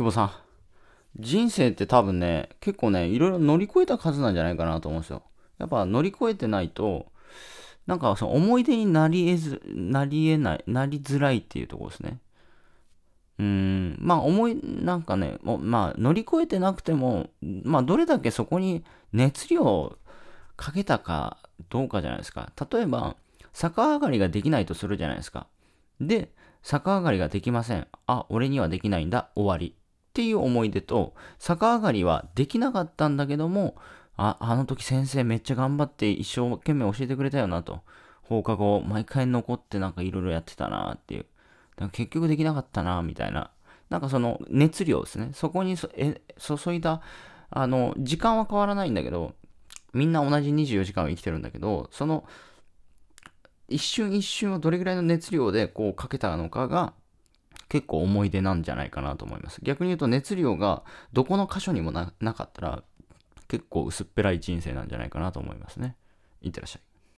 久保さん。人生って多分ね、結構ね、いろいろ乗り越えた数なんじゃないかなと思うんですよ。やっぱ乗り越えてないと、なんかその思い出になり得ず、なり得ない、なりづらいっていうとこですね。うーん、まあ思い、なんかね、まあ乗り越えてなくても、まあどれだけそこに熱量をかけたかどうかじゃないですか。例えば、逆上がりができないとするじゃないですか。で、逆上がりができません。あ、俺にはできないんだ。終わり。っていう思い出と、逆上がりはできなかったんだけども、あ、あの時先生めっちゃ頑張って一生懸命教えてくれたよなと。放課後、毎回残ってなんかいろいろやってたなっていう。だから結局できなかったなみたいな。なんかその熱量ですね。そこにえ注いだ、あの、時間は変わらないんだけど、みんな同じ24時間生きてるんだけど、その、一瞬一瞬をどれぐらいの熱量でこうかけたのかが結構思い出なんじゃないかなと思います。逆に言うと熱量がどこの箇所にもなかったら結構薄っぺらい人生なんじゃないかなと思いますね。いってらっしゃい。